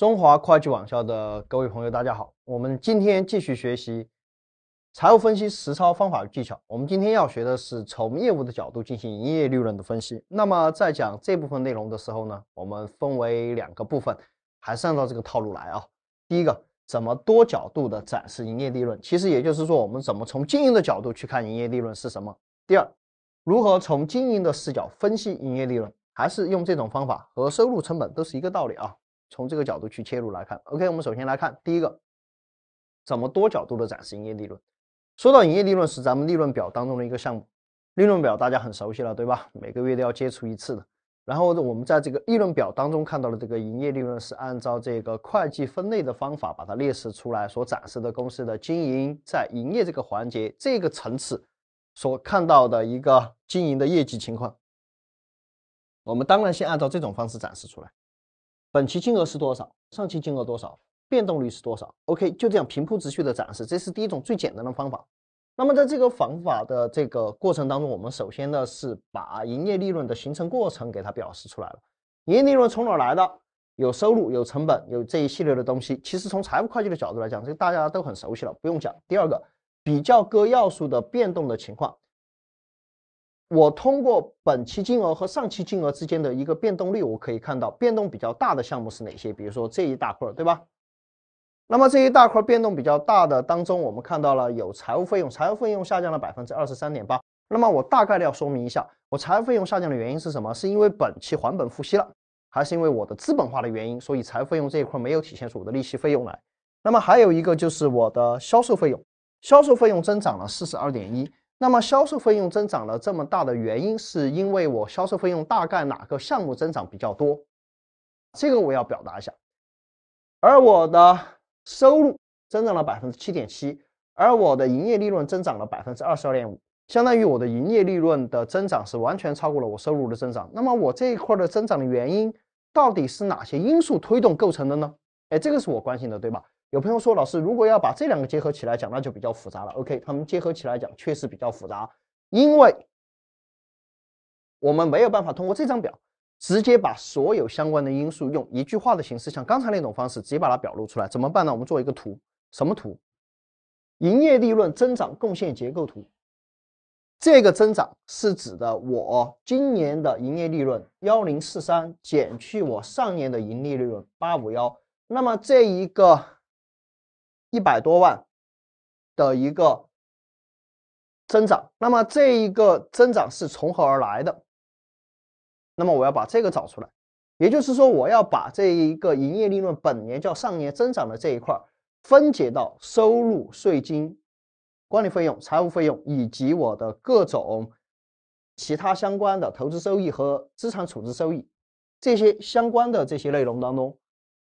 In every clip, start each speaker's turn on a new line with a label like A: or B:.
A: 中华会计网校的各位朋友，大家好！我们今天继续学习财务分析实操方法与技巧。我们今天要学的是从业务的角度进行营业利润的分析。那么，在讲这部分内容的时候呢，我们分为两个部分，还是按照这个套路来啊。第一个，怎么多角度的展示营业利润？其实也就是说，我们怎么从经营的角度去看营业利润是什么？第二，如何从经营的视角分析营业利润？还是用这种方法和收入成本都是一个道理啊。从这个角度去切入来看，OK，我们首先来看第一个，怎么多角度的展示营业利润。说到营业利润是咱们利润表当中的一个项目，利润表大家很熟悉了，对吧？每个月都要接触一次的。然后我们在这个利润表当中看到的这个营业利润是按照这个会计分类的方法把它列示出来，所展示的公司的经营在营业这个环节这个层次所看到的一个经营的业绩情况。我们当然先按照这种方式展示出来。本期金额是多少？上期金额多少？变动率是多少？OK，就这样平铺直叙的展示，这是第一种最简单的方法。那么在这个方法的这个过程当中，我们首先呢是把营业利润的形成过程给它表示出来了。营业利润从哪来的？有收入，有成本，有这一系列的东西。其实从财务会计的角度来讲，这个大家都很熟悉了，不用讲。第二个，比较各要素的变动的情况。我通过本期金额和上期金额之间的一个变动率，我可以看到变动比较大的项目是哪些？比如说这一大块儿，对吧？那么这一大块变动比较大的当中，我们看到了有财务费用，财务费用下降了百分之二十三点八。那么我大概率要说明一下，我财务费用下降的原因是什么？是因为本期还本付息了，还是因为我的资本化的原因，所以财务费用这一块没有体现出我的利息费用来？那么还有一个就是我的销售费用，销售费用增长了四十二点一。那么销售费用增长了这么大的原因，是因为我销售费用大概哪个项目增长比较多？这个我要表达一下。而我的收入增长了百分之七点七，而我的营业利润增长了百分之二十二点五，相当于我的营业利润的增长是完全超过了我收入的增长。那么我这一块的增长的原因，到底是哪些因素推动构成的呢？哎，这个是我关心的，对吧？有朋友说，老师，如果要把这两个结合起来讲，那就比较复杂了。OK，他们结合起来讲确实比较复杂，因为我们没有办法通过这张表直接把所有相关的因素用一句话的形式，像刚才那种方式直接把它表露出来。怎么办呢？我们做一个图，什么图？营业利润增长贡献结构图。这个增长是指的我今年的营业利润幺零四三减去我上年的营业利润八五幺，那么这一个。一百多万的一个增长，那么这一个增长是从何而来的？那么我要把这个找出来，也就是说，我要把这一个营业利润本年叫上年增长的这一块分解到收入、税金、管理费用、财务费用以及我的各种其他相关的投资收益和资产处置收益这些相关的这些内容当中，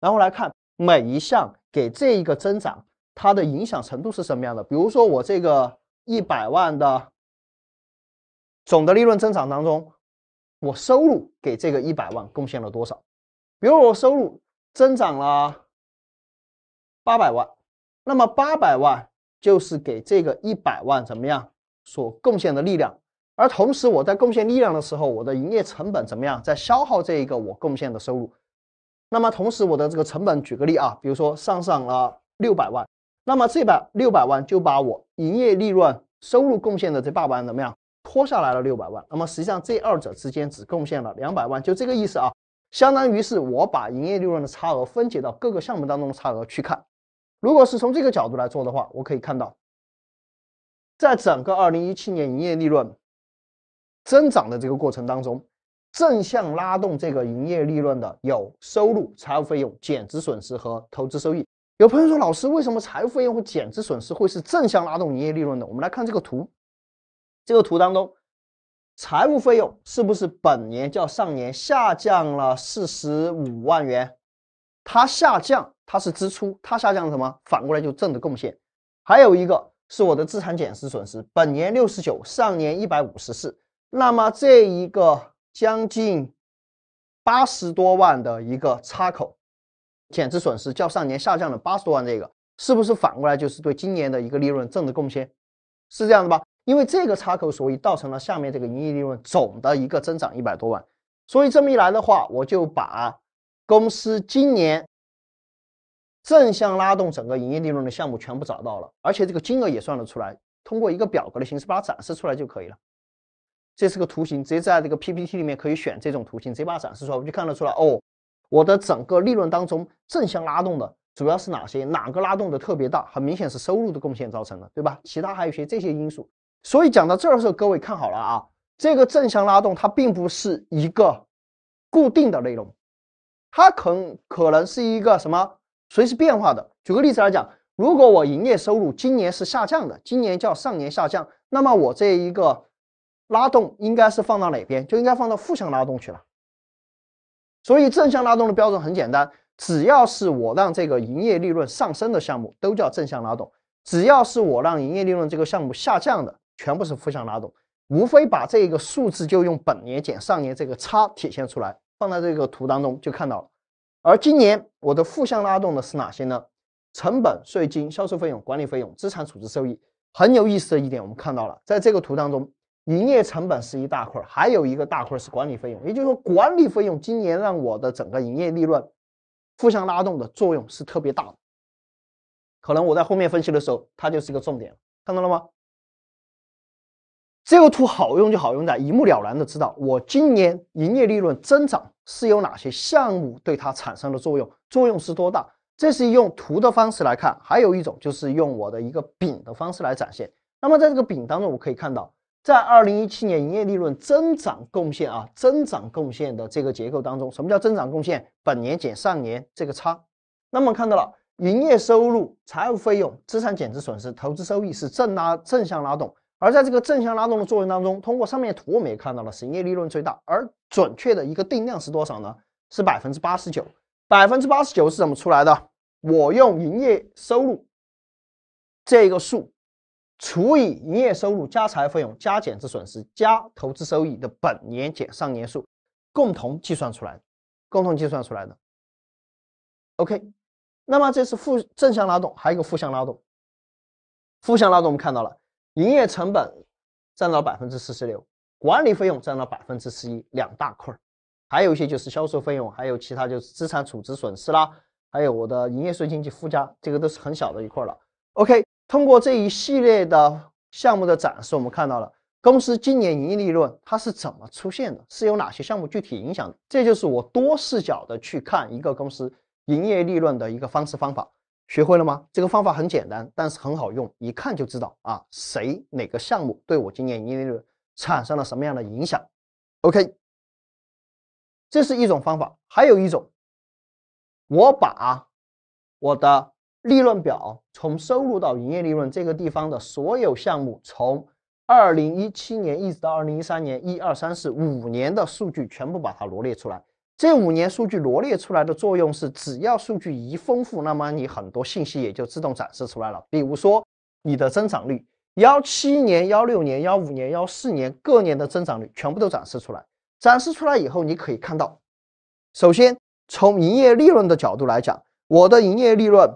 A: 然后来看每一项给这一个增长。它的影响程度是什么样的？比如说，我这个一百万的总的利润增长当中，我收入给这个一百万贡献了多少？比如我收入增长了八百万，那么八百万就是给这个一百万怎么样所贡献的力量？而同时，我在贡献力量的时候，我的营业成本怎么样在消耗这一个我贡献的收入？那么同时，我的这个成本，举个例啊，比如说上涨了六百万。那么这把六百万就把我营业利润收入贡献的这八百万怎么样拖下来了六百万？那么实际上这二者之间只贡献了两百万，就这个意思啊。相当于是我把营业利润的差额分解到各个项目当中的差额去看。如果是从这个角度来做的话，我可以看到，在整个二零一七年营业利润增长的这个过程当中，正向拉动这个营业利润的有收入、财务费用、减值损失和投资收益。有朋友说，老师为什么财务费用和减值损失会是正向拉动营业利润的？我们来看这个图，这个图当中，财务费用是不是本年较上年下降了四十五万元？它下降，它是支出，它下降了什么？反过来就正的贡献。还有一个是我的资产减值损失，本年六十九，上年一百五十四，那么这一个将近八十多万的一个差口。减值损失较上年下降了八十万，这个是不是反过来就是对今年的一个利润正的贡献？是这样的吧？因为这个插口，所以造成了下面这个营业利润总的一个增长一百多万。所以这么一来的话，我就把公司今年正向拉动整个营业利润的项目全部找到了，而且这个金额也算得出来。通过一个表格的形式把它展示出来就可以了。这是个图形，直接在这个 PPT 里面可以选这种图形，直接把它展示出来，我们就看得出来哦。我的整个利润当中正向拉动的主要是哪些？哪个拉动的特别大？很明显是收入的贡献造成的，对吧？其他还有一些这些因素。所以讲到这儿的时候，各位看好了啊，这个正向拉动它并不是一个固定的内容，它可可能是一个什么随时变化的。举个例子来讲，如果我营业收入今年是下降的，今年叫上年下降，那么我这一个拉动应该是放到哪边？就应该放到负向拉动去了。所以正向拉动的标准很简单，只要是我让这个营业利润上升的项目，都叫正向拉动；只要是我让营业利润这个项目下降的，全部是负向拉动。无非把这个数字就用本年减上年这个差体现出来，放在这个图当中就看到了。而今年我的负向拉动的是哪些呢？成本、税金、销售费用、管理费用、资产处置收益。很有意思的一点，我们看到了，在这个图当中。营业成本是一大块儿，还有一个大块儿是管理费用，也就是说，管理费用今年让我的整个营业利润互相拉动的作用是特别大的，可能我在后面分析的时候，它就是一个重点，看到了吗？这个图好用就好用在一目了然的知道我今年营业利润增长是由哪些项目对它产生的作用，作用是多大。这是用图的方式来看，还有一种就是用我的一个饼的方式来展现。那么在这个饼当中，我可以看到。在二零一七年营业利润增长贡献啊，增长贡献的这个结构当中，什么叫增长贡献？本年减上年这个差。那么看到了营业收入、财务费用、资产减值损失、投资收益是正拉正向拉动。而在这个正向拉动的作用当中，通过上面图我们也看到了是营业利润最大，而准确的一个定量是多少呢？是百分之八十九。百分之八十九是怎么出来的？我用营业收入这个数。除以营业收入加财务费用加减值损失加投资收益的本年减上年数，共同计算出来的，共同计算出来的。OK，那么这是负正向拉动，还有一个负向拉动。负向拉动我们看到了，营业成本占到百分之四十六，管理费用占到百分之十一，两大块儿，还有一些就是销售费用，还有其他就是资产处置损失啦，还有我的营业税经济附加，这个都是很小的一块了。OK。通过这一系列的项目的展示，我们看到了公司今年营业利润它是怎么出现的，是有哪些项目具体影响的。这就是我多视角的去看一个公司营业利润的一个方式方法，学会了吗？这个方法很简单，但是很好用，一看就知道啊，谁哪个项目对我今年营业利润产生了什么样的影响。OK，这是一种方法，还有一种，我把我的。利润表从收入到营业利润这个地方的所有项目，从二零一七年一直到二零一三年一二三四五年的数据全部把它罗列出来。这五年数据罗列出来的作用是，只要数据一丰富，那么你很多信息也就自动展示出来了。比如说你的增长率，幺七年、幺六年、幺五年、幺四年各年的增长率全部都展示出来。展示出来以后，你可以看到，首先从营业利润的角度来讲，我的营业利润。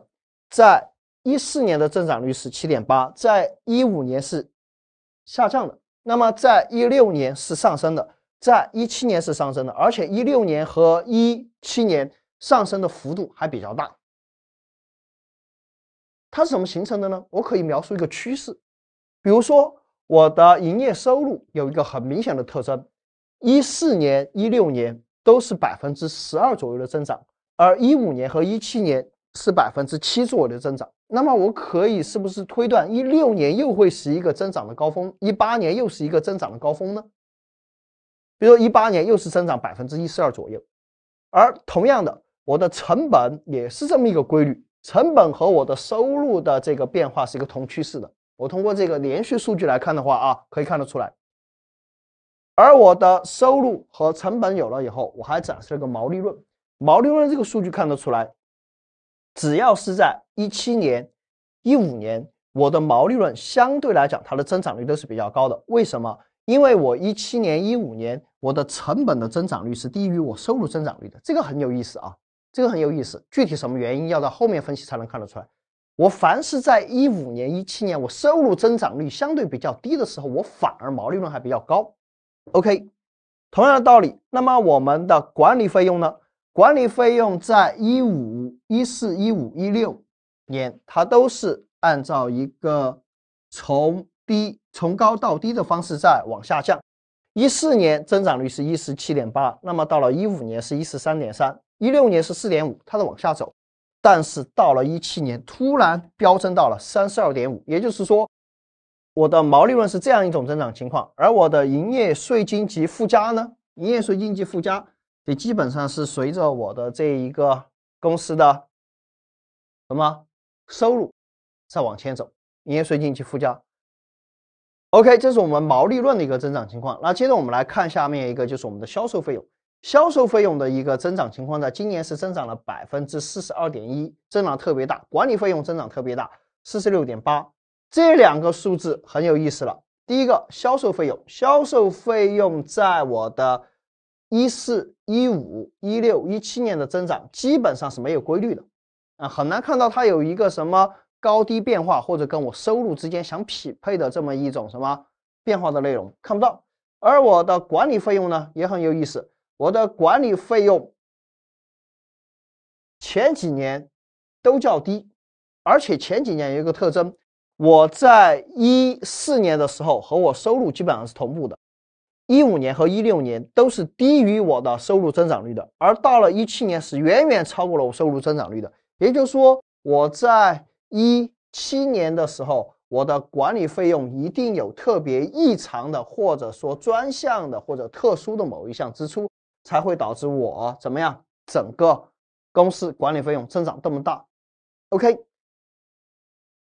A: 在一四年的增长率是七点八，在一五年是下降的，那么在一六年是上升的，在一七年是上升的，而且一六年和一七年上升的幅度还比较大。它是怎么形成的呢？我可以描述一个趋势，比如说我的营业收入有一个很明显的特征：一四年、一六年都是百分之十二左右的增长，而一五年和一七年。是百分之七左右的增长，那么我可以是不是推断一六年又会是一个增长的高峰，一八年又是一个增长的高峰呢？比如说一八年又是增长百分之一十二左右，而同样的，我的成本也是这么一个规律，成本和我的收入的这个变化是一个同趋势的。我通过这个连续数据来看的话啊，可以看得出来。而我的收入和成本有了以后，我还展示了个毛利润，毛利润这个数据看得出来。只要是在一七年、一五年，我的毛利润相对来讲，它的增长率都是比较高的。为什么？因为我一七年、一五年，我的成本的增长率是低于我收入增长率的。这个很有意思啊，这个很有意思。具体什么原因，要到后面分析才能看得出来。我凡是在一五年、一七年，我收入增长率相对比较低的时候，我反而毛利润还比较高。OK，同样的道理，那么我们的管理费用呢？管理费用在一五、一四、一五、一六年，它都是按照一个从低、从高到低的方式在往下降。一四年增长率是一十七点八，那么到了一五年是一十三点三，一六年是四点五，它在往下走。但是到了一七年，突然飙升到了三十二点五，也就是说，我的毛利润是这样一种增长情况，而我的营业税金及附加呢？营业税金及附加。你基本上是随着我的这一个公司的什么收入在往前走，营业税进去附加。OK，这是我们毛利润的一个增长情况。那接着我们来看下面一个，就是我们的销售费用。销售费用的一个增长情况，在今年是增长了百分之四十二点一，增长特别大。管理费用增长特别大，四十六点八，这两个数字很有意思了。第一个，销售费用，销售费用在我的。一四、一五、一六、一七年的增长基本上是没有规律的，啊，很难看到它有一个什么高低变化，或者跟我收入之间想匹配的这么一种什么变化的内容看不到。而我的管理费用呢也很有意思，我的管理费用前几年都较低，而且前几年有一个特征，我在一四年的时候和我收入基本上是同步的。一五年和一六年都是低于我的收入增长率的，而到了一七年是远远超过了我收入增长率的。也就是说，我在一七年的时候，我的管理费用一定有特别异常的，或者说专项的或者特殊的某一项支出，才会导致我怎么样，整个公司管理费用增长这么大。OK，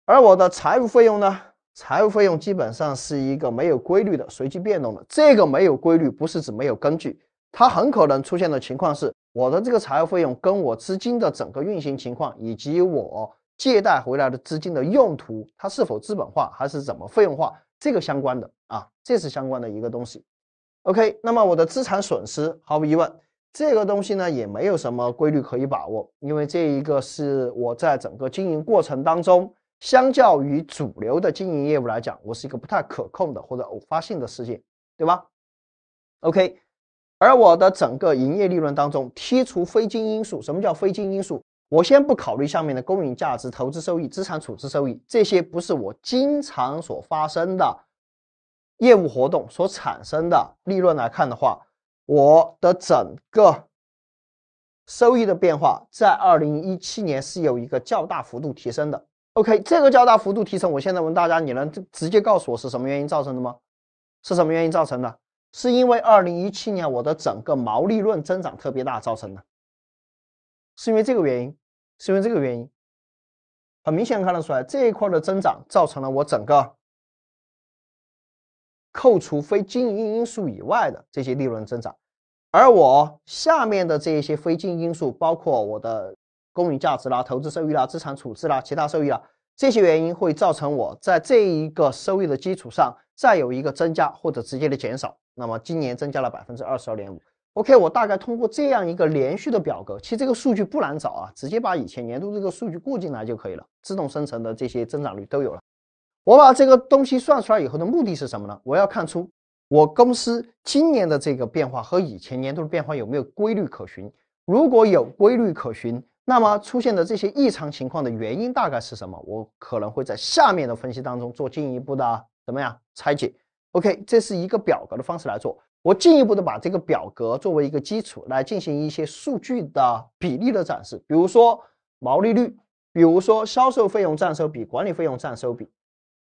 A: 而我的财务费用呢？财务费用基本上是一个没有规律的随机变动的，这个没有规律不是指没有根据，它很可能出现的情况是，我的这个财务费用跟我资金的整个运行情况，以及我借贷回来的资金的用途，它是否资本化还是怎么费用化，这个相关的啊，这是相关的一个东西。OK，那么我的资产损失，毫无疑问，这个东西呢也没有什么规律可以把握，因为这一个是我在整个经营过程当中。相较于主流的经营业务来讲，我是一个不太可控的或者偶发性的事件，对吧？OK，而我的整个营业利润当中剔除非经因素，什么叫非经因素？我先不考虑下面的公允价值、投资收益、资产处置收益这些不是我经常所发生的业务活动所产生的利润来看的话，我的整个收益的变化在二零一七年是有一个较大幅度提升的。OK，这个较大幅度提成，我现在问大家，你能直接告诉我是什么原因造成的吗？是什么原因造成的？是因为二零一七年我的整个毛利润增长特别大造成的，是因为这个原因，是因为这个原因，很明显看得出来这一块的增长造成了我整个扣除非经营因素以外的这些利润增长，而我下面的这一些非经营因素包括我的。公允价值啦，投资收益啦，资产处置啦，其他收益啦，这些原因会造成我在这一个收益的基础上再有一个增加或者直接的减少。那么今年增加了百分之二十二点五。OK，我大概通过这样一个连续的表格，其实这个数据不难找啊，直接把以前年度这个数据过进来就可以了，自动生成的这些增长率都有了。我把这个东西算出来以后的目的是什么呢？我要看出我公司今年的这个变化和以前年度的变化有没有规律可循。如果有规律可循，那么出现的这些异常情况的原因大概是什么？我可能会在下面的分析当中做进一步的怎么样拆解？OK，这是一个表格的方式来做。我进一步的把这个表格作为一个基础来进行一些数据的比例的展示，比如说毛利率，比如说销售费用占收比、管理费用占收比，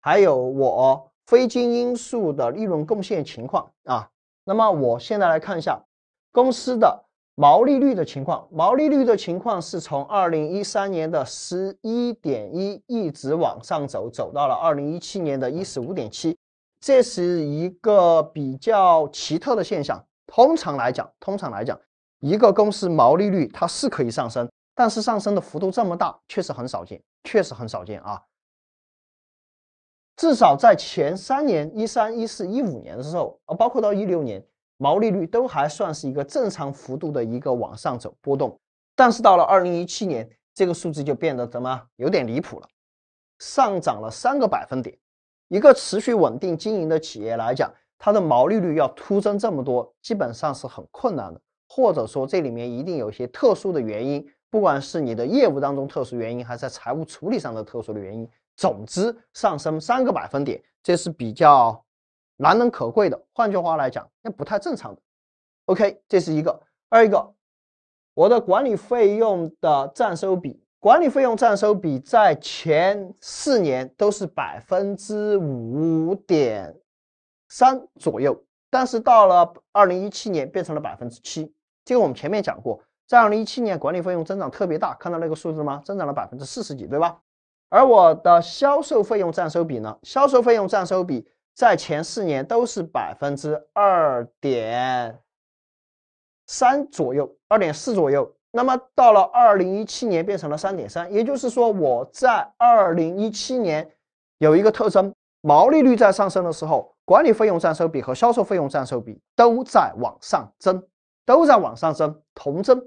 A: 还有我非经营素的利润贡献情况啊。那么我现在来看一下公司的。毛利率的情况，毛利率的情况是从二零一三年的十一点一一直往上走，走到了二零一七年的一十五点七，这是一个比较奇特的现象。通常来讲，通常来讲，一个公司毛利率它是可以上升，但是上升的幅度这么大，确实很少见，确实很少见啊。至少在前三年，一三、一四、一五年的时候，啊，包括到一六年。毛利率都还算是一个正常幅度的一个往上走波动，但是到了二零一七年，这个数字就变得怎么有点离谱了，上涨了三个百分点。一个持续稳定经营的企业来讲，它的毛利率要突增这么多，基本上是很困难的，或者说这里面一定有一些特殊的原因，不管是你的业务当中特殊原因，还是在财务处理上的特殊的原因，总之上升三个百分点，这是比较。难能可贵的，换句话来讲，那不太正常的。OK，这是一个二一个，我的管理费用的占收比，管理费用占收比在前四年都是百分之五点三左右，但是到了二零一七年变成了百分之七。这个我们前面讲过，在二零一七年管理费用增长特别大，看到那个数字吗？增长了百分之四十几，对吧？而我的销售费用占收比呢，销售费用占收比。在前四年都是百分之二点三左右，二点四左右。那么到了二零一七年变成了三点三，也就是说我在二零一七年有一个特征，毛利率在上升的时候，管理费用占收比和销售费用占收比都在往上增，都在往上增同增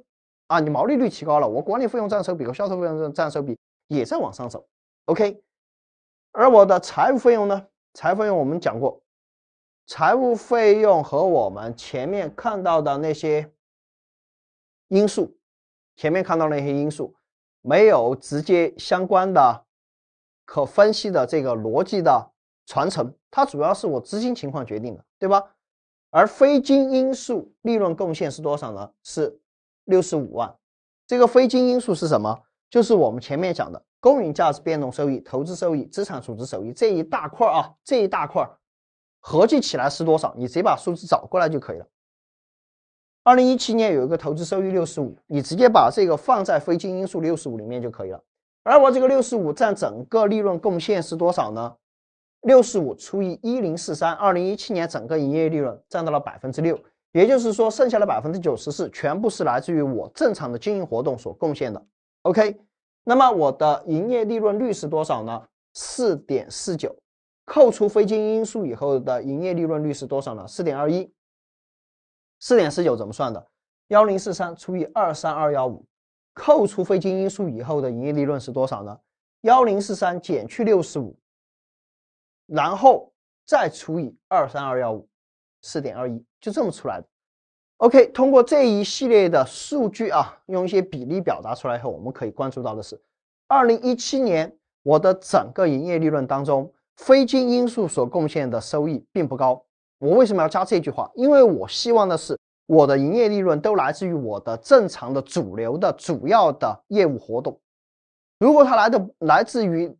A: 啊！你毛利率提高了，我管理费用占收比和销售费用占占收比也在往上走。OK，而我的财务费用呢？财务费用我们讲过，财务费用和我们前面看到的那些因素，前面看到那些因素没有直接相关的、可分析的这个逻辑的传承，它主要是我资金情况决定的，对吧？而非金因素利润贡献是多少呢？是六十五万。这个非金因素是什么？就是我们前面讲的。公允价值变动收益、投资收益、资产处置收益这一大块儿啊，这一大块儿合计起来是多少？你直接把数字找过来就可以了。二零一七年有一个投资收益六十五，你直接把这个放在非经营数六十五里面就可以了。而我这个六十五占整个利润贡献是多少呢？六十五除以一零四三，二零一七年整个营业利润占到了百分之六，也就是说剩下的百分之九十四全部是来自于我正常的经营活动所贡献的。OK。那么我的营业利润率是多少呢？四点四九，扣除非经营因素以后的营业利润率是多少呢？四点二一。四点四九怎么算的？幺零四三除以二三二幺五，扣除非经营因素以后的营业利润是多少呢？幺零四三减去六十五，然后再除以二三二幺五，四点二一就这么出来的。OK，通过这一系列的数据啊，用一些比例表达出来以后，我们可以关注到的是，二零一七年我的整个营业利润当中，非经营因素所贡献的收益并不高。我为什么要加这句话？因为我希望的是我的营业利润都来自于我的正常的主流的主要的业务活动。如果它来的来自于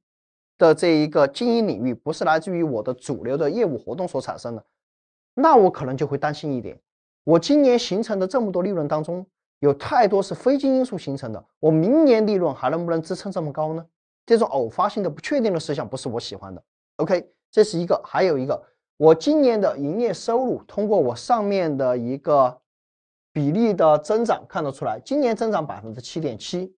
A: 的这一个经营领域不是来自于我的主流的业务活动所产生的，那我可能就会担心一点。我今年形成的这么多利润当中，有太多是非金因素形成的。我明年利润还能不能支撑这么高呢？这种偶发性的不确定的事项不是我喜欢的。OK，这是一个，还有一个。我今年的营业收入通过我上面的一个比例的增长看得出来，今年增长百分之七点七，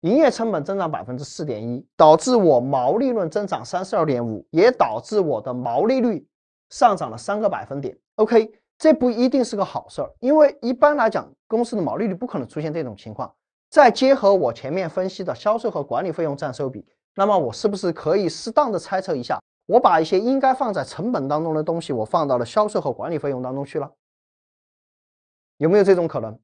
A: 营业成本增长百分之四点一，导致我毛利润增长三十二点五，也导致我的毛利率上涨了三个百分点。OK。这不一定是个好事儿，因为一般来讲，公司的毛利率不可能出现这种情况。再结合我前面分析的销售和管理费用占收比，那么我是不是可以适当的猜测一下？我把一些应该放在成本当中的东西，我放到了销售和管理费用当中去了，有没有这种可能？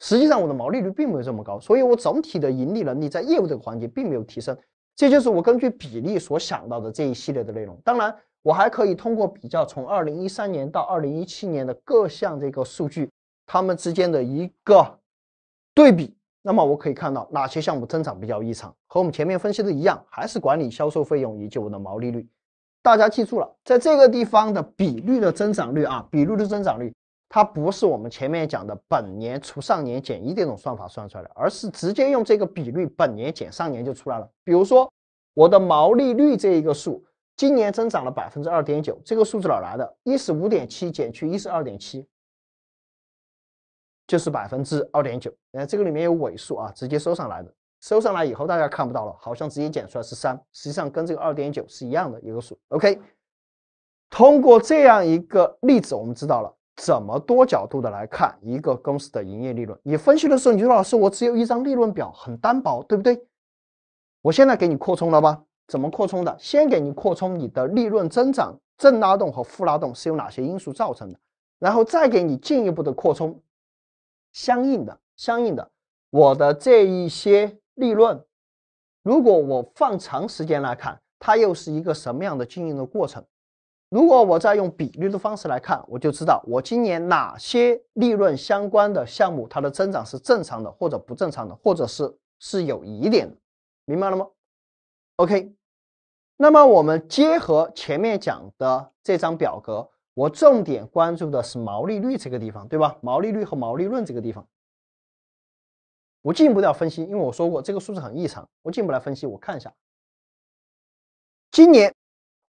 A: 实际上，我的毛利率并没有这么高，所以我总体的盈利能力在业务这个环节并没有提升。这就是我根据比例所想到的这一系列的内容。当然。我还可以通过比较从二零一三年到二零一七年的各项这个数据，它们之间的一个对比，那么我可以看到哪些项目增长比较异常。和我们前面分析的一样，还是管理销售费用以及我的毛利率。大家记住了，在这个地方的比率的增长率啊，比率的增长率，它不是我们前面讲的本年除上年减一这种算法算出来的，而是直接用这个比率本年减上年就出来了。比如说我的毛利率这一个数。今年增长了百分之二点九，这个数字哪来的？一十五点七减去一十二点七，就是百分之二点九。哎，这个里面有尾数啊，直接收上来的。收上来以后大家看不到了，好像直接减出来是三，实际上跟这个二点九是一样的一个数。OK，通过这样一个例子，我们知道了怎么多角度的来看一个公司的营业利润。你分析的时候，你说老师，我只有一张利润表，很单薄，对不对？我现在给你扩充了吧。怎么扩充的？先给你扩充你的利润增长正拉动和负拉动是由哪些因素造成的，然后再给你进一步的扩充，相应的，相应的，我的这一些利润，如果我放长时间来看，它又是一个什么样的经营的过程？如果我再用比率的方式来看，我就知道我今年哪些利润相关的项目，它的增长是正常的，或者不正常的，或者是是有疑点的，明白了吗？OK。那么我们结合前面讲的这张表格，我重点关注的是毛利率这个地方，对吧？毛利率和毛利润这个地方，我进一步要分析，因为我说过这个数字很异常。我进一步来分析，我看一下，今年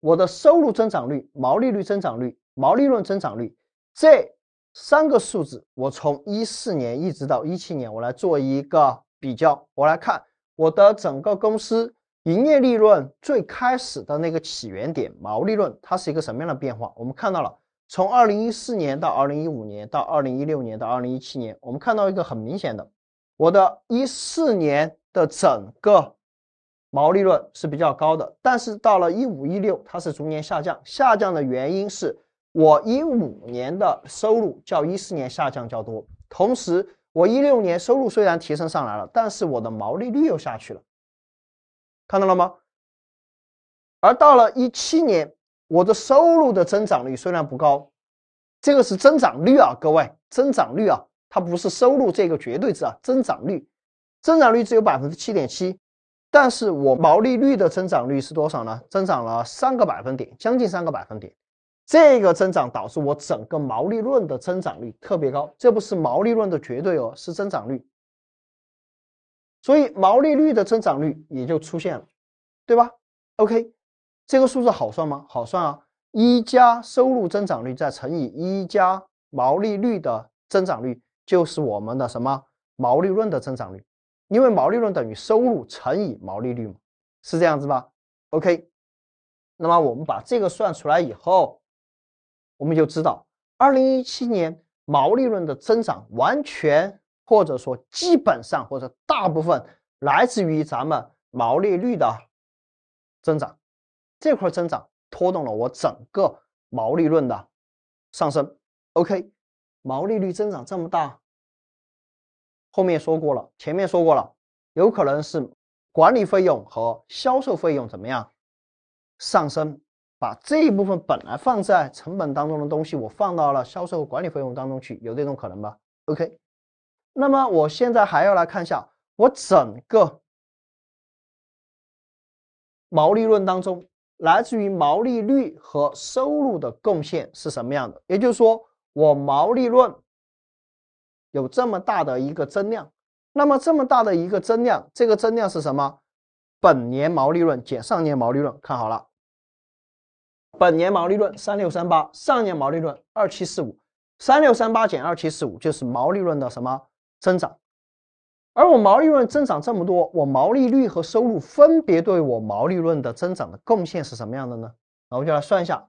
A: 我的收入增长率、毛利率增长率、毛利润增长率这三个数字，我从一四年一直到一七年，我来做一个比较，我来看我的整个公司。营业利润最开始的那个起源点毛利润，它是一个什么样的变化？我们看到了，从二零一四年到二零一五年到二零一六年到二零一七年，我们看到一个很明显的，我的一四年的整个毛利润是比较高的，但是到了一五一六，它是逐年下降，下降的原因是我一五年的收入较一四年下降较多，同时我一六年收入虽然提升上来了，但是我的毛利率又下去了。看到了吗？而到了一七年，我的收入的增长率虽然不高，这个是增长率啊，各位，增长率啊，它不是收入这个绝对值啊，增长率，增长率只有百分之七点七，但是我毛利率的增长率是多少呢？增长了三个百分点，将近三个百分点，这个增长导致我整个毛利润的增长率特别高，这不是毛利润的绝对额，是增长率。所以毛利率的增长率也就出现了，对吧？OK，这个数字好算吗？好算啊，一加收入增长率再乘以一加毛利率的增长率，就是我们的什么毛利润的增长率，因为毛利润等于收入乘以毛利率嘛，是这样子吧？OK，那么我们把这个算出来以后，我们就知道二零一七年毛利润的增长完全。或者说，基本上或者大部分来自于咱们毛利率的增长，这块增长拖动了我整个毛利润的上升。OK，毛利率增长这么大，后面说过了，前面说过了，有可能是管理费用和销售费用怎么样上升，把这一部分本来放在成本当中的东西，我放到了销售管理费用当中去，有这种可能吧？OK。那么我现在还要来看一下我整个毛利润当中来自于毛利率和收入的贡献是什么样的。也就是说，我毛利润有这么大的一个增量。那么这么大的一个增量，这个增量是什么？本年毛利润减上年毛利润。看好了，本年毛利润三六三八，上年毛利润二七四五，三六三八减二七四五就是毛利润的什么？增长，而我毛利润增长这么多，我毛利率和收入分别对我毛利润的增长的贡献是什么样的呢？那我们就来算一下，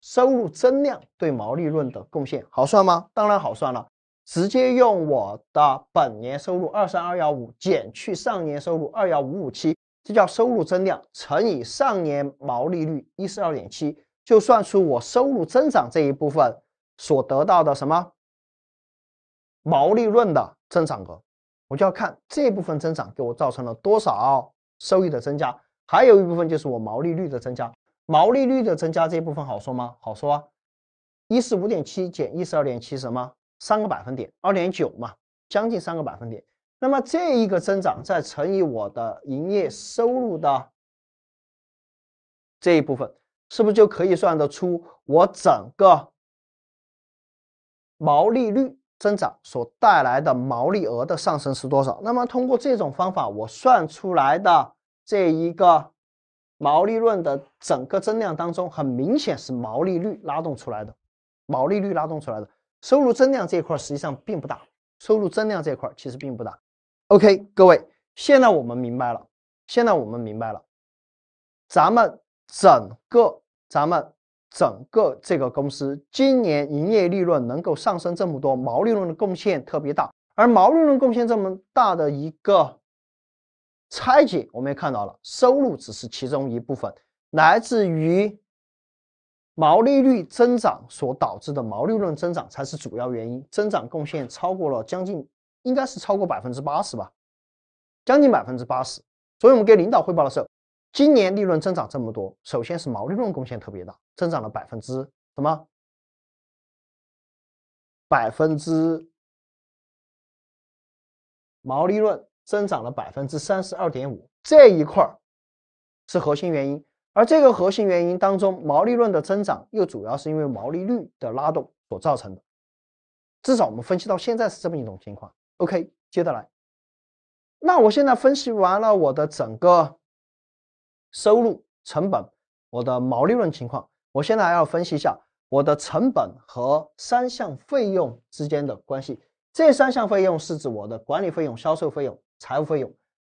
A: 收入增量对毛利润的贡献，好算吗？当然好算了，直接用我的本年收入二三二幺五减去上年收入二幺五五七，这叫收入增量乘以上年毛利率一四二点七，就算出我收入增长这一部分所得到的什么毛利润的。增长额，我就要看这部分增长给我造成了多少收益的增加，还有一部分就是我毛利率的增加。毛利率的增加这一部分好说吗？好说啊，一十五点七减一十二点七什么？三个百分点，二点九嘛，将近三个百分点。那么这一个增长再乘以我的营业收入的这一部分，是不是就可以算得出我整个毛利率？增长所带来的毛利额的上升是多少？那么通过这种方法，我算出来的这一个毛利润的整个增量当中，很明显是毛利率拉动出来的，毛利率拉动出来的收入增量这块实际上并不大，收入增量这块其实并不大。OK，各位，现在我们明白了，现在我们明白了，咱们整个咱们。整个这个公司今年营业利润能够上升这么多，毛利润的贡献特别大。而毛利润贡献这么大的一个拆解，我们也看到了，收入只是其中一部分，来自于毛利率增长所导致的毛利润增长才是主要原因，增长贡献超过了将近，应该是超过百分之八十吧，将近百分之八十。所以我们给领导汇报的时候。今年利润增长这么多，首先是毛利润贡献特别大，增长了百分之什么？百分之毛利润增长了百分之三十二点五，这一块儿是核心原因。而这个核心原因当中，毛利润的增长又主要是因为毛利率的拉动所造成的。至少我们分析到现在是这么一种情况。OK，接着来。那我现在分析完了我的整个。收入、成本，我的毛利润情况。我现在还要分析一下我的成本和三项费用之间的关系。这三项费用是指我的管理费用、销售费用、财务费用。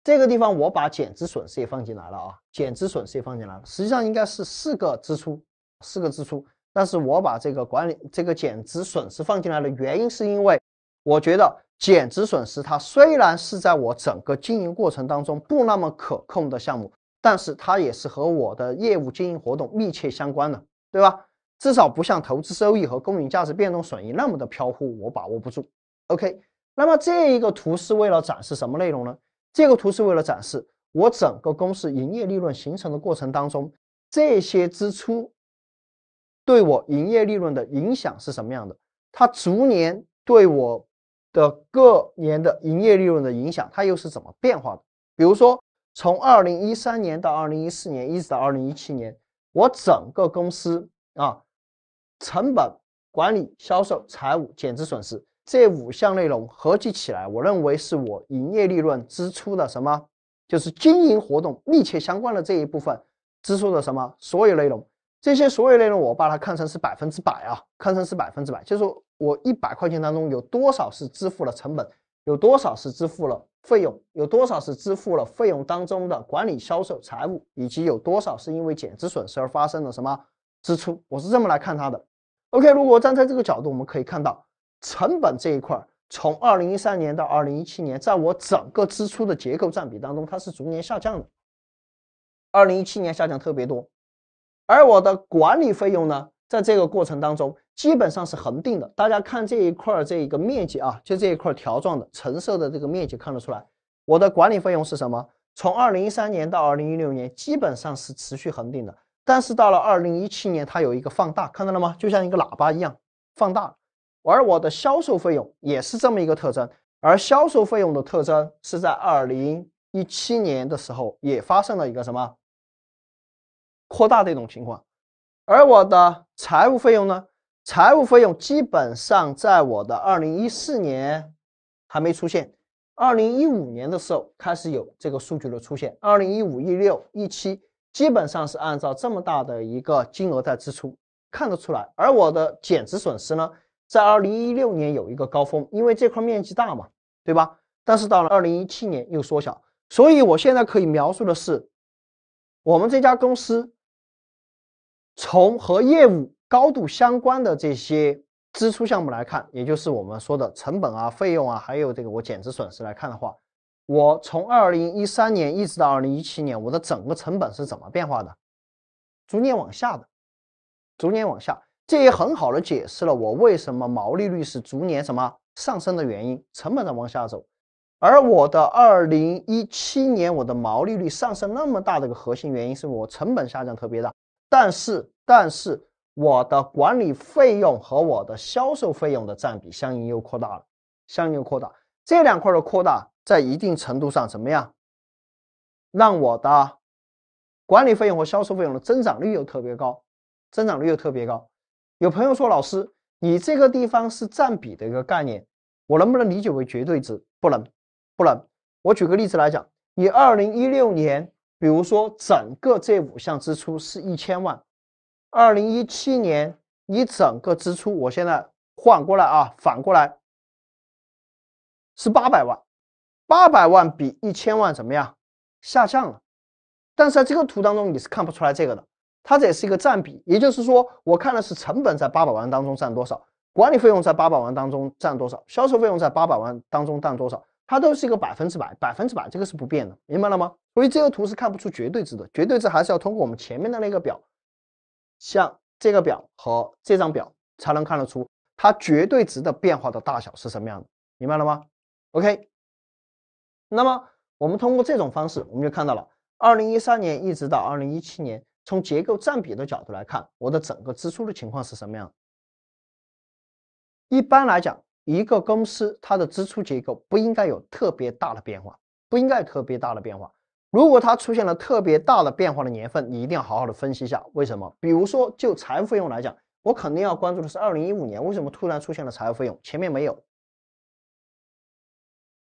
A: 这个地方我把减值损失也放进来了啊，减值损失也放进来了。实际上应该是四个支出，四个支出。但是我把这个管理这个减值损失放进来的原因，是因为我觉得减值损失它虽然是在我整个经营过程当中不那么可控的项目。但是它也是和我的业务经营活动密切相关的，对吧？至少不像投资收益和公允价值变动损益那么的飘忽，我把握不住。OK，那么这一个图是为了展示什么内容呢？这个图是为了展示我整个公司营业利润形成的过程当中，这些支出对我营业利润的影响是什么样的？它逐年对我的各年的营业利润的影响，它又是怎么变化的？比如说。从二零一三年到二零一四年，一直到二零一七年，我整个公司啊，成本管理、销售、财务、减值损失这五项内容合计起来，我认为是我营业利润支出的什么？就是经营活动密切相关的这一部分支出的什么？所有内容，这些所有内容我把它看成是百分之百啊，看成是百分之百，就是说我一百块钱当中有多少是支付了成本？有多少是支付了费用？有多少是支付了费用当中的管理、销售、财务？以及有多少是因为减值损失而发生了什么支出？我是这么来看它的。OK，如果站在这个角度，我们可以看到成本这一块，从2013年到2017年，在我整个支出的结构占比当中，它是逐年下降的。2017年下降特别多，而我的管理费用呢？在这个过程当中，基本上是恒定的。大家看这一块儿这一个面积啊，就这一块条状的橙色的这个面积，看得出来，我的管理费用是什么？从二零一三年到二零一六年，基本上是持续恒定的。但是到了二零一七年，它有一个放大，看到了吗？就像一个喇叭一样放大。而我的销售费用也是这么一个特征，而销售费用的特征是在二零一七年的时候也发生了一个什么扩大的一种情况。而我的财务费用呢？财务费用基本上在我的二零一四年还没出现，二零一五年的时候开始有这个数据的出现，二零一五、一六、一七基本上是按照这么大的一个金额在支出，看得出来。而我的减值损失呢，在二零一六年有一个高峰，因为这块面积大嘛，对吧？但是到了二零一七年又缩小，所以我现在可以描述的是，我们这家公司。从和业务高度相关的这些支出项目来看，也就是我们说的成本啊、费用啊，还有这个我减值损失来看的话，我从二零一三年一直到二零一七年，我的整个成本是怎么变化的？逐年往下的，逐年往下，这也很好的解释了我为什么毛利率是逐年什么上升的原因，成本在往下走，而我的二零一七年我的毛利率上升那么大的个核心原因，是我成本下降特别大。但是，但是我的管理费用和我的销售费用的占比相应又扩大了，相应又扩大。这两块的扩大，在一定程度上怎么样？让我的管理费用和销售费用的增长率又特别高，增长率又特别高。有朋友说，老师，你这个地方是占比的一个概念，我能不能理解为绝对值？不能，不能。我举个例子来讲，你二零一六年。比如说，整个这五项支出是一千万。二零一七年，你整个支出，我现在反过来啊，反过来是八百万，八百万比一千万怎么样？下降了。但是在这个图当中，你是看不出来这个的。它这也是一个占比，也就是说，我看的是成本在八百万当中占多少，管理费用在八百万当中占多少，销售费用在八百万当中占多少。它都是一个百分之百，百分之百，这个是不变的，明白了吗？所以这个图是看不出绝对值的，绝对值还是要通过我们前面的那个表，像这个表和这张表，才能看得出它绝对值的变化的大小是什么样的，明白了吗？OK，那么我们通过这种方式，我们就看到了，二零一三年一直到二零一七年，从结构占比的角度来看，我的整个支出的情况是什么样一般来讲。一个公司它的支出结构不应该有特别大的变化，不应该特别大的变化。如果它出现了特别大的变化的年份，你一定要好好的分析一下为什么。比如说，就财务费用来讲，我肯定要关注的是二零一五年为什么突然出现了财务费用，前面没有。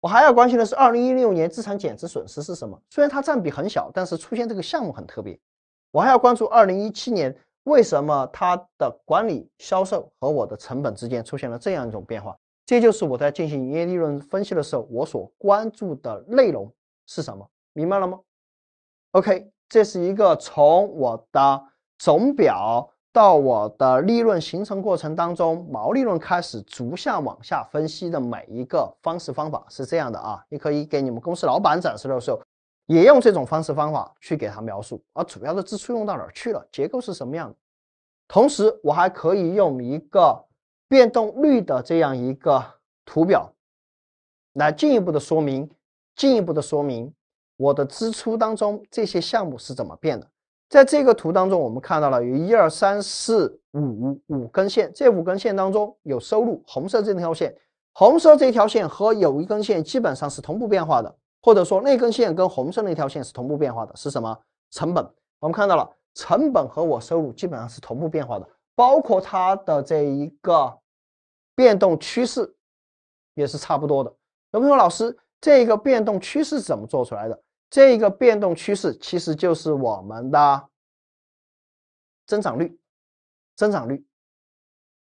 A: 我还要关心的是二零一六年资产减值损失是什么，虽然它占比很小，但是出现这个项目很特别。我还要关注二零一七年。为什么它的管理销售和我的成本之间出现了这样一种变化？这就是我在进行营业利润分析的时候，我所关注的内容是什么？明白了吗？OK，这是一个从我的总表到我的利润形成过程当中，毛利润开始逐项往下分析的每一个方式方法是这样的啊。你可以给你们公司老板展示的时候。也用这种方式方法去给它描述，而主要的支出用到哪儿去了，结构是什么样的？同时，我还可以用一个变动率的这样一个图表，来进一步的说明，进一步的说明我的支出当中这些项目是怎么变的。在这个图当中，我们看到了有一二三四五五根线，这五根线当中有收入，红色这条线，红色这条线和有一根线基本上是同步变化的。或者说，那根线跟红色那条线是同步变化的，是什么？成本。我们看到了成本和我收入基本上是同步变化的，包括它的这一个变动趋势也是差不多的。有朋友老师，这个变动趋势怎么做出来的？这个变动趋势其实就是我们的增长率，增长率。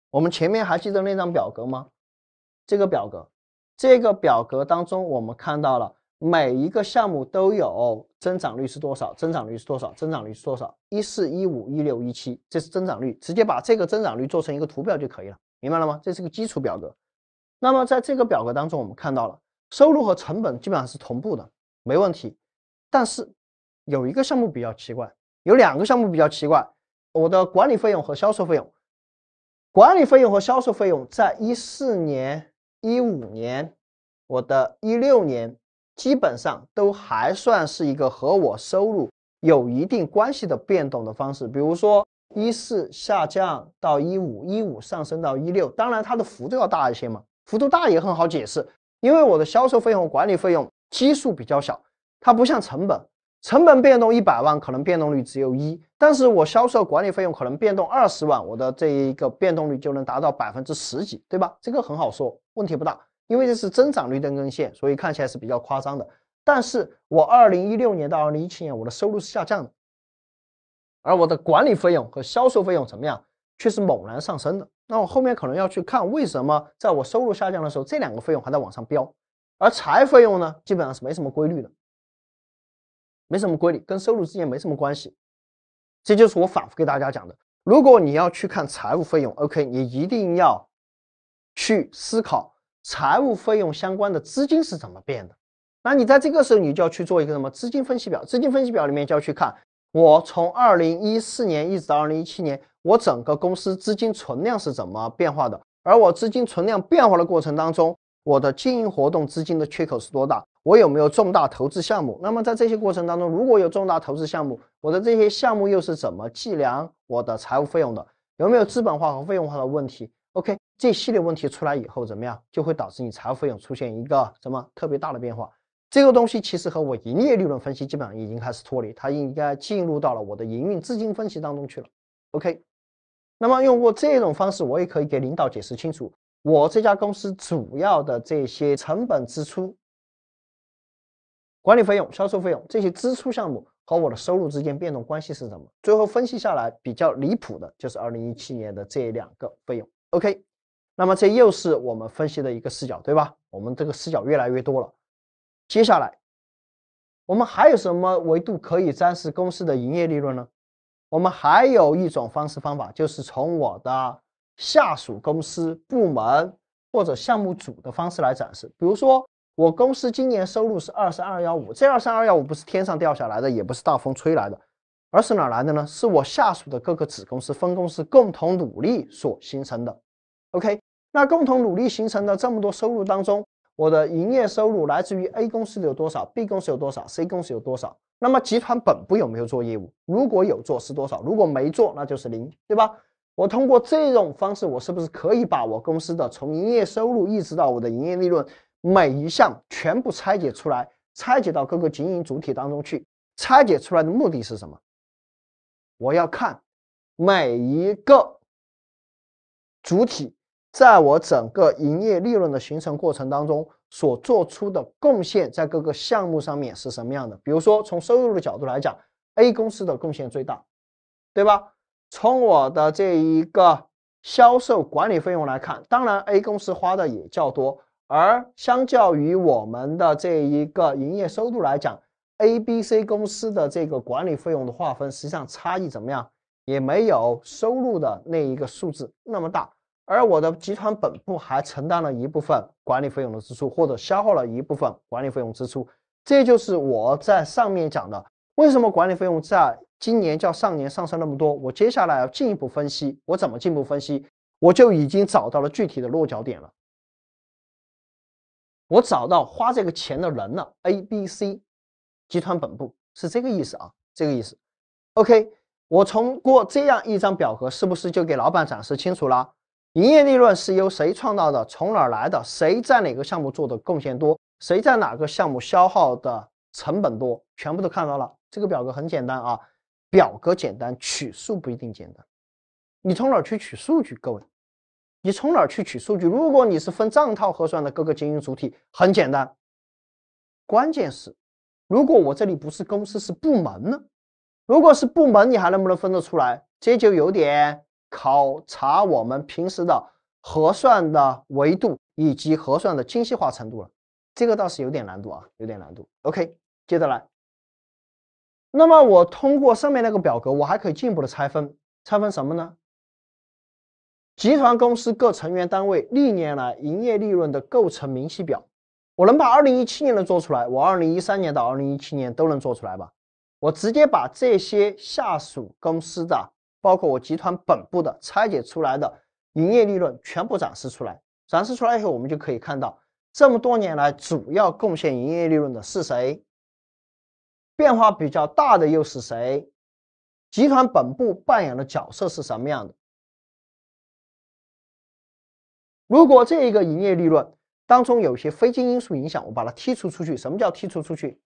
A: 我们前面还记得那张表格吗？这个表格，这个表格当中我们看到了。每一个项目都有增长率是多少？增长率是多少？增长率是多少？一四、一五、一六、一七，这是增长率。直接把这个增长率做成一个图表就可以了，明白了吗？这是个基础表格。那么在这个表格当中，我们看到了收入和成本基本上是同步的，没问题。但是有一个项目比较奇怪，有两个项目比较奇怪。我的管理费用和销售费用，管理费用和销售费用，在一四年、一五年，我的一六年。基本上都还算是一个和我收入有一定关系的变动的方式，比如说一四下降到一五，一五上升到一六，当然它的幅度要大一些嘛，幅度大也很好解释，因为我的销售费用、管理费用基数比较小，它不像成本，成本变动一百万可能变动率只有一，但是我销售管理费用可能变动二十万，我的这一个变动率就能达到百分之十几，对吧？这个很好说，问题不大。因为这是增长率的根线，所以看起来是比较夸张的。但是我二零一六年到二零一七年，我的收入是下降的，而我的管理费用和销售费用怎么样，却是猛然上升的。那我后面可能要去看为什么在我收入下降的时候，这两个费用还在往上飙，而财务费用呢，基本上是没什么规律的，没什么规律，跟收入之间没什么关系。这就是我反复给大家讲的。如果你要去看财务费用，OK，你一定要去思考。财务费用相关的资金是怎么变的？那你在这个时候，你就要去做一个什么资金分析表？资金分析表里面就要去看，我从二零一四年一直到二零一七年，我整个公司资金存量是怎么变化的？而我资金存量变化的过程当中，我的经营活动资金的缺口是多大？我有没有重大投资项目？那么在这些过程当中，如果有重大投资项目，我的这些项目又是怎么计量我的财务费用的？有没有资本化和费用化的问题？OK，这系列问题出来以后怎么样，就会导致你财务费用出现一个什么特别大的变化？这个东西其实和我营业利润分析基本上已经开始脱离，它应该进入到了我的营运资金分析当中去了。OK，那么用过这种方式，我也可以给领导解释清楚，我这家公司主要的这些成本支出、管理费用、销售费用这些支出项目和我的收入之间变动关系是什么？最后分析下来比较离谱的就是2017年的这两个费用。OK，那么这又是我们分析的一个视角，对吧？我们这个视角越来越多了。接下来，我们还有什么维度可以展示公司的营业利润呢？我们还有一种方式方法，就是从我的下属公司、部门或者项目组的方式来展示。比如说，我公司今年收入是二三二幺五，这二三二幺五不是天上掉下来的，也不是大风吹来的，而是哪来的呢？是我下属的各个子公司、分公司共同努力所形成的。OK，那共同努力形成的这么多收入当中，我的营业收入来自于 A 公司有多少？B 公司有多少？C 公司有多少？那么集团本部有没有做业务？如果有做是多少？如果没做那就是零，对吧？我通过这种方式，我是不是可以把我公司的从营业收入一直到我的营业利润，每一项全部拆解出来，拆解到各个经营主体当中去？拆解出来的目的是什么？我要看每一个主体。在我整个营业利润的形成过程当中，所做出的贡献在各个项目上面是什么样的？比如说，从收入的角度来讲，A 公司的贡献最大，对吧？从我的这一个销售管理费用来看，当然 A 公司花的也较多，而相较于我们的这一个营业收入来讲，A、B、C 公司的这个管理费用的划分，实际上差异怎么样？也没有收入的那一个数字那么大。而我的集团本部还承担了一部分管理费用的支出，或者消耗了一部分管理费用支出，这就是我在上面讲的，为什么管理费用在今年较上年上升那么多？我接下来要进一步分析，我怎么进一步分析？我就已经找到了具体的落脚点了，我找到花这个钱的人了，A、B、C，集团本部是这个意思啊，这个意思。OK，我通过这样一张表格，是不是就给老板展示清楚了？营业利润是由谁创造的？从哪儿来的？谁在哪个项目做的贡献多？谁在哪个项目消耗的成本多？全部都看到了。这个表格很简单啊，表格简单，取数不一定简单。你从哪儿去取数据，各位？你从哪儿去取数据？如果你是分账套核算的各个经营主体，很简单。关键是，如果我这里不是公司，是部门呢？如果是部门，你还能不能分得出来？这就有点。考察我们平时的核算的维度以及核算的精细化程度了，这个倒是有点难度啊，有点难度。OK，接着来。那么我通过上面那个表格，我还可以进一步的拆分，拆分什么呢？集团公司各成员单位历年来营业利润的构成明细表，我能把二零一七年的做出来，我二零一三年到二零一七年都能做出来吧？我直接把这些下属公司的。包括我集团本部的拆解出来的营业利润全部展示出来，展示出来以后，我们就可以看到这么多年来主要贡献营业利润的是谁，变化比较大的又是谁，集团本部扮演的角色是什么样的？如果这一个营业利润当中有些非经营因素影响，我把它剔除出去，什么叫剔除出去？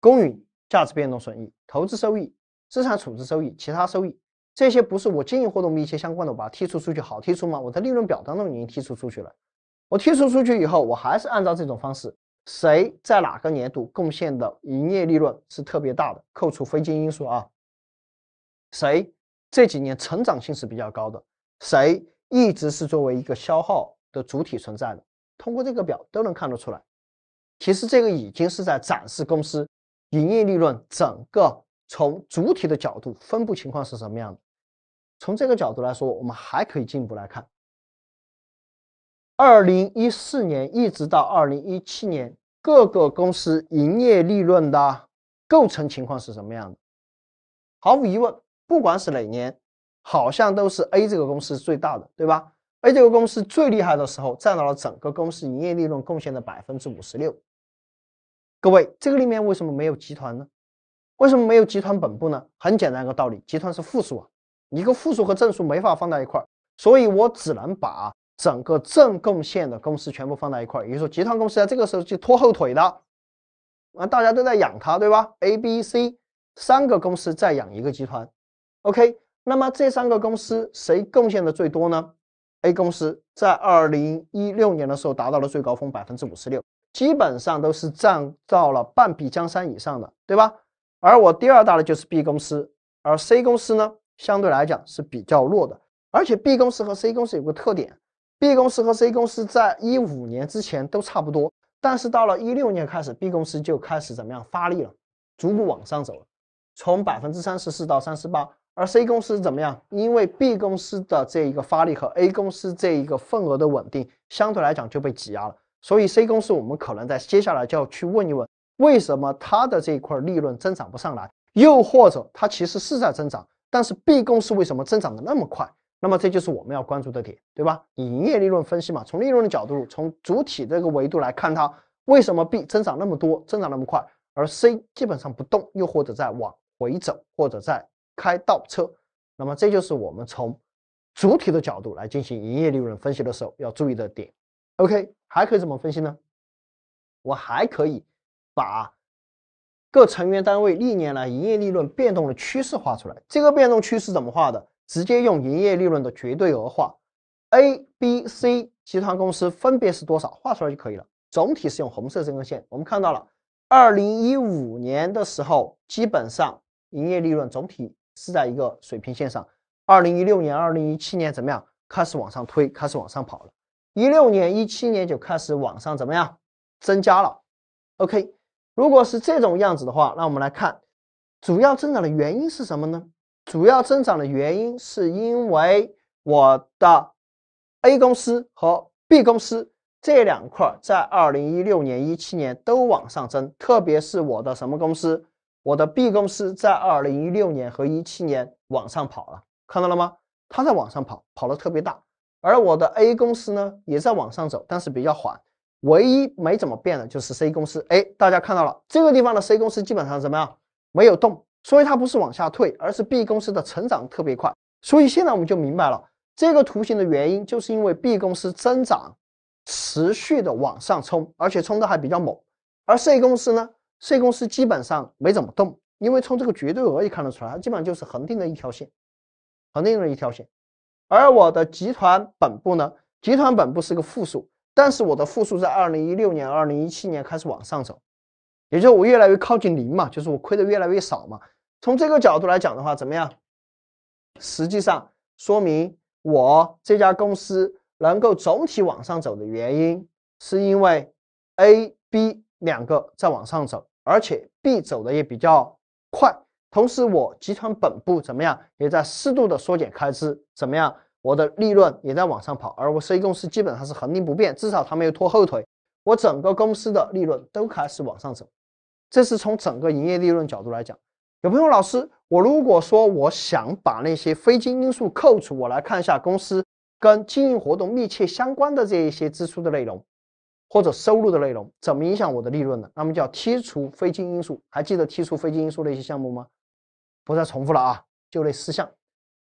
A: 公允价值变动损益、投资收益。资产处置收益、其他收益，这些不是我经营活动密切相关的，我把它剔除出去，好剔除吗？我的利润表当中已经剔除出去了。我剔除出去以后，我还是按照这种方式，谁在哪个年度贡献的营业利润是特别大的，扣除非经营因素啊，谁这几年成长性是比较高的，谁一直是作为一个消耗的主体存在的，通过这个表都能看得出来。其实这个已经是在展示公司营业利润整个。从主体的角度，分布情况是什么样的？从这个角度来说，我们还可以进一步来看。二零一四年一直到二零一七年，各个公司营业利润的构成情况是什么样的？毫无疑问，不管是哪年，好像都是 A 这个公司最大的，对吧？A 这个公司最厉害的时候，占到了整个公司营业利润贡献的百分之五十六。各位，这个里面为什么没有集团呢？为什么没有集团本部呢？很简单一个道理，集团是负数啊，一个负数和正数没法放在一块儿，所以我只能把整个正贡献的公司全部放在一块儿。也就是说，集团公司在这个时候就拖后腿的，啊，大家都在养它，对吧？A、B、C 三个公司在养一个集团，OK。那么这三个公司谁贡献的最多呢？A 公司在二零一六年的时候达到了最高峰，百分之五十六，基本上都是占到了半壁江山以上的，对吧？而我第二大的就是 B 公司，而 C 公司呢相对来讲是比较弱的，而且 B 公司和 C 公司有个特点，B 公司和 C 公司在一五年之前都差不多，但是到了一六年开始，B 公司就开始怎么样发力了，逐步往上走了，从百分之三十四到三十八，而 C 公司怎么样？因为 B 公司的这一个发力和 A 公司这一个份额的稳定，相对来讲就被挤压了，所以 C 公司我们可能在接下来就要去问一问。为什么它的这一块利润增长不上来？又或者它其实是在增长，但是 B 公司为什么增长的那么快？那么这就是我们要关注的点，对吧？以营业利润分析嘛，从利润的角度，从主体这个维度来看，它为什么 B 增长那么多，增长那么快，而 C 基本上不动，又或者在往回走，或者在开倒车？那么这就是我们从主体的角度来进行营业利润分析的时候要注意的点。OK，还可以怎么分析呢？我还可以。把各成员单位历年来营业利润变动的趋势画出来。这个变动趋势怎么画的？直接用营业利润的绝对额画。A、B、C 集团公司分别是多少？画出来就可以了。总体是用红色这根线。我们看到了，二零一五年的时候，基本上营业利润总体是在一个水平线上。二零一六年、二零一七年怎么样？开始往上推，开始往上跑了。一六年、一七年就开始往上怎么样？增加了。OK。如果是这种样子的话，那我们来看主要增长的原因是什么呢？主要增长的原因是因为我的 A 公司和 B 公司这两块在二零一六年、一七年都往上增，特别是我的什么公司？我的 B 公司在二零一六年和一七年往上跑了，看到了吗？它在往上跑，跑的特别大，而我的 A 公司呢也在往上走，但是比较缓。唯一没怎么变的就是 C 公司，哎，大家看到了这个地方的 C 公司基本上怎么样？没有动，所以它不是往下退，而是 B 公司的成长特别快。所以现在我们就明白了这个图形的原因，就是因为 B 公司增长持续的往上冲，而且冲的还比较猛。而 C 公司呢，C 公司基本上没怎么动，因为从这个绝对额也看得出来，它基本上就是恒定的一条线，恒定的一条线。而我的集团本部呢，集团本部是个负数。但是我的负数在二零一六年、二零一七年开始往上走，也就是我越来越靠近零嘛，就是我亏的越来越少嘛。从这个角度来讲的话，怎么样？实际上说明我这家公司能够总体往上走的原因，是因为 A、B 两个在往上走，而且 B 走的也比较快。同时，我集团本部怎么样也在适度的缩减开支，怎么样？我的利润也在往上跑，而我 C 公司基本上是恒定不变，至少它没有拖后腿。我整个公司的利润都开始往上走，这是从整个营业利润角度来讲。有朋友老师，我如果说我想把那些非经营因素扣除，我来看一下公司跟经营活动密切相关的这一些支出的内容或者收入的内容，怎么影响我的利润呢？那么叫剔除非经营因素。还记得剔除非经营因素的一些项目吗？不再重复了啊，就那四项。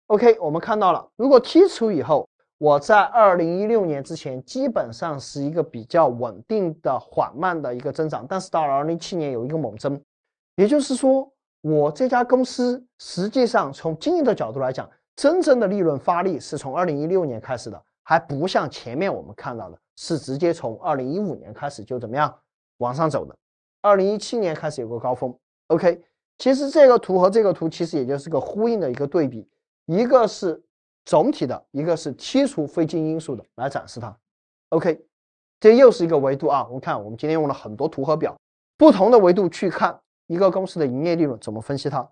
A: OK，我们看到了，如果剔除以后，我在二零一六年之前基本上是一个比较稳定的、缓慢的一个增长，但是到了二零一七年有一个猛增，也就是说，我这家公司实际上从经营的角度来讲，真正的利润发力是从二零一六年开始的，还不像前面我们看到的，是直接从二零一五年开始就怎么样往上走的，二零一七年开始有个高峰。OK，其实这个图和这个图其实也就是个呼应的一个对比。一个是总体的，一个是剔除非经营因素的来展示它。OK，这又是一个维度啊。我们看，我们今天用了很多图和表，不同的维度去看一个公司的营业利润怎么分析它。